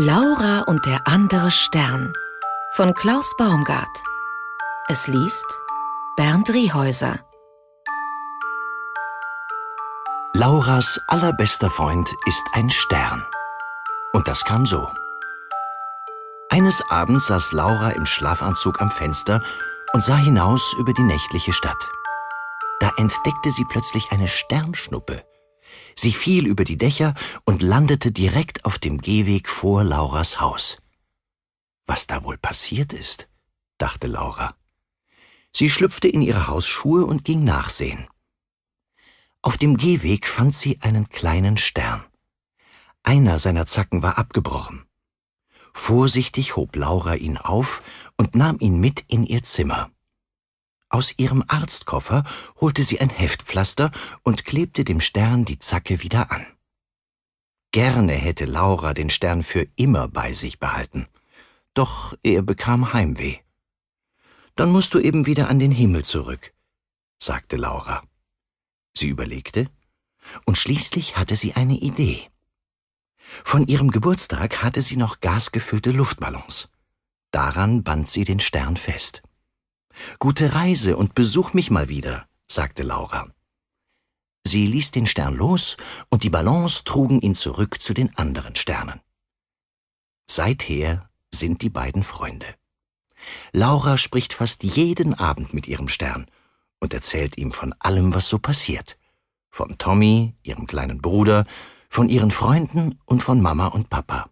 Laura und der andere Stern von Klaus Baumgart. Es liest Bernd Riehäuser. Lauras allerbester Freund ist ein Stern. Und das kam so. Eines Abends saß Laura im Schlafanzug am Fenster und sah hinaus über die nächtliche Stadt. Da entdeckte sie plötzlich eine Sternschnuppe Sie fiel über die Dächer und landete direkt auf dem Gehweg vor Lauras Haus. Was da wohl passiert ist, dachte Laura. Sie schlüpfte in ihre Hausschuhe und ging nachsehen. Auf dem Gehweg fand sie einen kleinen Stern. Einer seiner Zacken war abgebrochen. Vorsichtig hob Laura ihn auf und nahm ihn mit in ihr Zimmer. Aus ihrem Arztkoffer holte sie ein Heftpflaster und klebte dem Stern die Zacke wieder an. Gerne hätte Laura den Stern für immer bei sich behalten, doch er bekam Heimweh. Dann musst du eben wieder an den Himmel zurück, sagte Laura. Sie überlegte, und schließlich hatte sie eine Idee. Von ihrem Geburtstag hatte sie noch gasgefüllte Luftballons. Daran band sie den Stern fest. Gute Reise und besuch mich mal wieder, sagte Laura. Sie ließ den Stern los und die Ballons trugen ihn zurück zu den anderen Sternen. Seither sind die beiden Freunde. Laura spricht fast jeden Abend mit ihrem Stern und erzählt ihm von allem, was so passiert. Von Tommy, ihrem kleinen Bruder, von ihren Freunden und von Mama und Papa.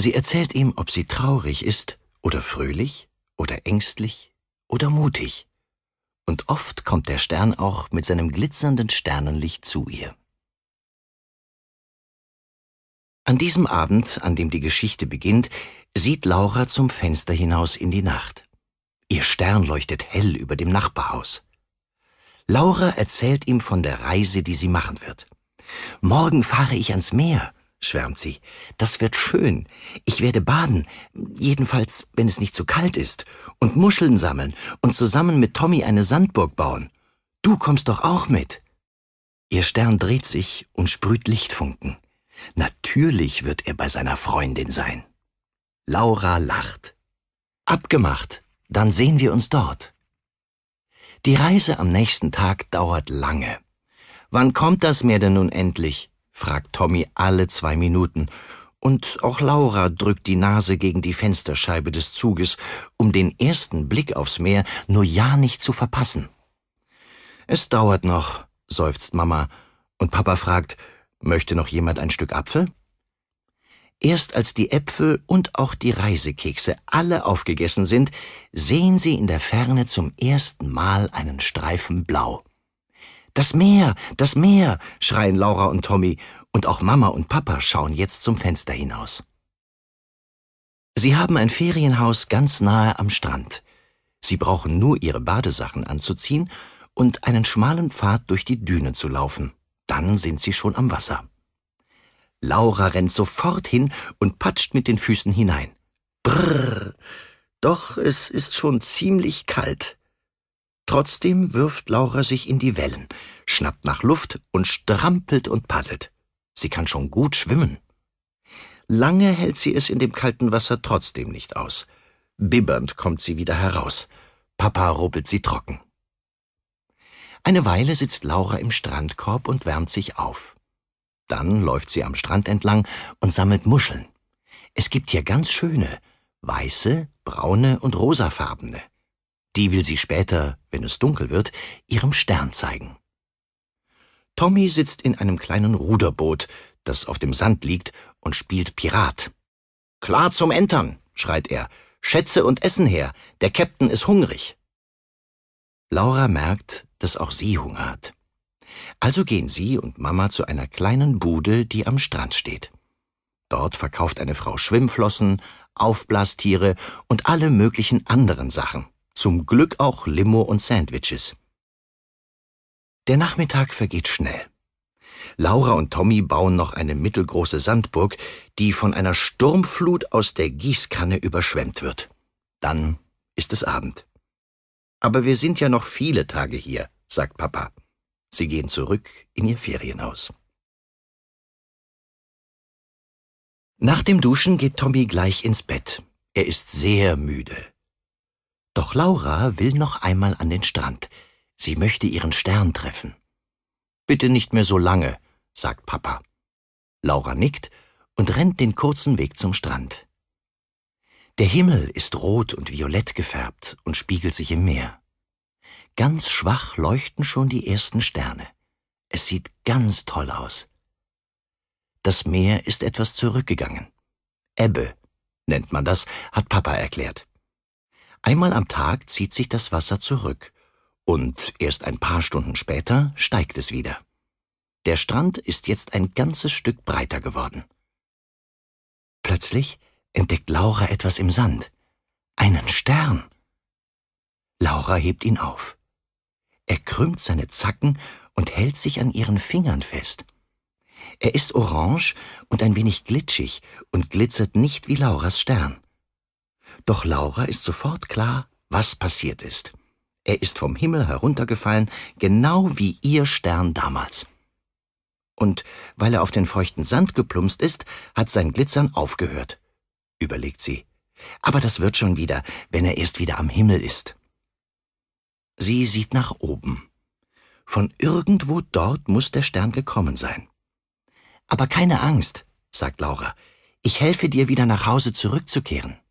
Sie erzählt ihm, ob sie traurig ist oder fröhlich oder ängstlich oder mutig. Und oft kommt der Stern auch mit seinem glitzernden Sternenlicht zu ihr. An diesem Abend, an dem die Geschichte beginnt, sieht Laura zum Fenster hinaus in die Nacht. Ihr Stern leuchtet hell über dem Nachbarhaus. Laura erzählt ihm von der Reise, die sie machen wird. Morgen fahre ich ans Meer, schwärmt sie. Das wird schön. Ich werde baden, jedenfalls, wenn es nicht zu kalt ist, und Muscheln sammeln und zusammen mit Tommy eine Sandburg bauen. Du kommst doch auch mit. Ihr Stern dreht sich und sprüht Lichtfunken. Natürlich wird er bei seiner Freundin sein. Laura lacht. Abgemacht, dann sehen wir uns dort. Die Reise am nächsten Tag dauert lange. Wann kommt das Meer denn nun endlich? fragt Tommy alle zwei Minuten. Und auch Laura drückt die Nase gegen die Fensterscheibe des Zuges, um den ersten Blick aufs Meer nur ja nicht zu verpassen. Es dauert noch, seufzt Mama, und Papa fragt, möchte noch jemand ein Stück Apfel? Erst als die Äpfel und auch die Reisekekse alle aufgegessen sind, sehen sie in der Ferne zum ersten Mal einen Streifen blau. Das Meer, das Meer, schreien Laura und Tommy, und auch Mama und Papa schauen jetzt zum Fenster hinaus. Sie haben ein Ferienhaus ganz nahe am Strand. Sie brauchen nur ihre Badesachen anzuziehen und einen schmalen Pfad durch die Dünen zu laufen. Dann sind sie schon am Wasser. Laura rennt sofort hin und patscht mit den Füßen hinein. Brrr. Doch es ist schon ziemlich kalt. Trotzdem wirft Laura sich in die Wellen, schnappt nach Luft und strampelt und paddelt. Sie kann schon gut schwimmen. Lange hält sie es in dem kalten Wasser trotzdem nicht aus. Bibbernd kommt sie wieder heraus. Papa rubbelt sie trocken. Eine Weile sitzt Laura im Strandkorb und wärmt sich auf. Dann läuft sie am Strand entlang und sammelt Muscheln. Es gibt hier ganz schöne, weiße, braune und rosafarbene. Die will sie später, wenn es dunkel wird, ihrem Stern zeigen. Tommy sitzt in einem kleinen Ruderboot, das auf dem Sand liegt, und spielt Pirat. Klar zum Entern, schreit er. Schätze und Essen her, der Captain ist hungrig. Laura merkt, dass auch sie Hunger hat. Also gehen sie und Mama zu einer kleinen Bude, die am Strand steht. Dort verkauft eine Frau Schwimmflossen, Aufblastiere und alle möglichen anderen Sachen. Zum Glück auch Limo und Sandwiches. Der Nachmittag vergeht schnell. Laura und Tommy bauen noch eine mittelgroße Sandburg, die von einer Sturmflut aus der Gießkanne überschwemmt wird. Dann ist es Abend. Aber wir sind ja noch viele Tage hier, sagt Papa. Sie gehen zurück in ihr Ferienhaus. Nach dem Duschen geht Tommy gleich ins Bett. Er ist sehr müde. Doch Laura will noch einmal an den Strand. Sie möchte ihren Stern treffen. Bitte nicht mehr so lange, sagt Papa. Laura nickt und rennt den kurzen Weg zum Strand. Der Himmel ist rot und violett gefärbt und spiegelt sich im Meer. Ganz schwach leuchten schon die ersten Sterne. Es sieht ganz toll aus. Das Meer ist etwas zurückgegangen. Ebbe nennt man das, hat Papa erklärt. Einmal am Tag zieht sich das Wasser zurück und erst ein paar Stunden später steigt es wieder. Der Strand ist jetzt ein ganzes Stück breiter geworden. Plötzlich entdeckt Laura etwas im Sand. Einen Stern. Laura hebt ihn auf. Er krümmt seine Zacken und hält sich an ihren Fingern fest. Er ist orange und ein wenig glitschig und glitzert nicht wie Lauras Stern. Doch Laura ist sofort klar, was passiert ist. Er ist vom Himmel heruntergefallen, genau wie ihr Stern damals. Und weil er auf den feuchten Sand geplumpst ist, hat sein Glitzern aufgehört, überlegt sie. Aber das wird schon wieder, wenn er erst wieder am Himmel ist. Sie sieht nach oben. Von irgendwo dort muss der Stern gekommen sein. Aber keine Angst, sagt Laura. Ich helfe dir wieder nach Hause zurückzukehren.